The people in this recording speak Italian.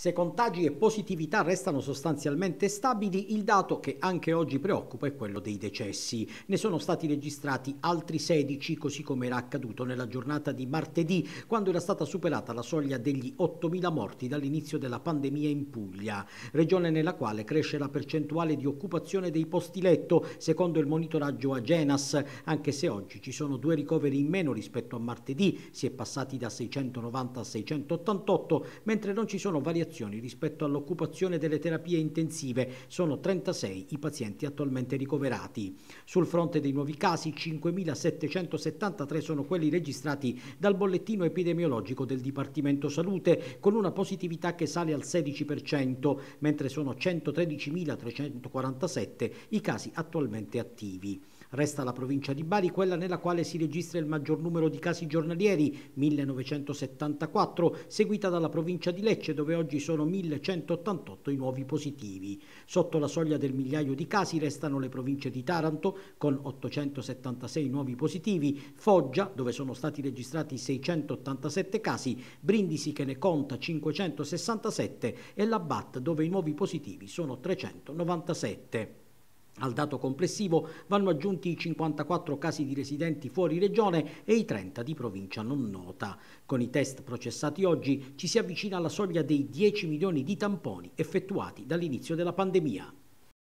Se contagi e positività restano sostanzialmente stabili, il dato che anche oggi preoccupa è quello dei decessi. Ne sono stati registrati altri 16, così come era accaduto nella giornata di martedì, quando era stata superata la soglia degli 8.000 morti dall'inizio della pandemia in Puglia, regione nella quale cresce la percentuale di occupazione dei posti letto, secondo il monitoraggio Agenas, anche se oggi ci sono due ricoveri in meno rispetto a martedì, si è passati da 690 a 688, mentre non ci sono variazioni variazioni rispetto all'occupazione delle terapie intensive. Sono 36 i pazienti attualmente ricoverati. Sul fronte dei nuovi casi, 5.773 sono quelli registrati dal bollettino epidemiologico del Dipartimento Salute, con una positività che sale al 16%, mentre sono 113.347 i casi attualmente attivi. Resta la provincia di Bari quella nella quale si registra il maggior numero di casi giornalieri, 1974, seguita dalla provincia di Lecce dove oggi sono 1188 i nuovi positivi. Sotto la soglia del migliaio di casi restano le province di Taranto con 876 nuovi positivi, Foggia dove sono stati registrati 687 casi, Brindisi che ne conta 567 e la BAT dove i nuovi positivi sono 397. Al dato complessivo vanno aggiunti i 54 casi di residenti fuori regione e i 30 di provincia non nota. Con i test processati oggi ci si avvicina alla soglia dei 10 milioni di tamponi effettuati dall'inizio della pandemia.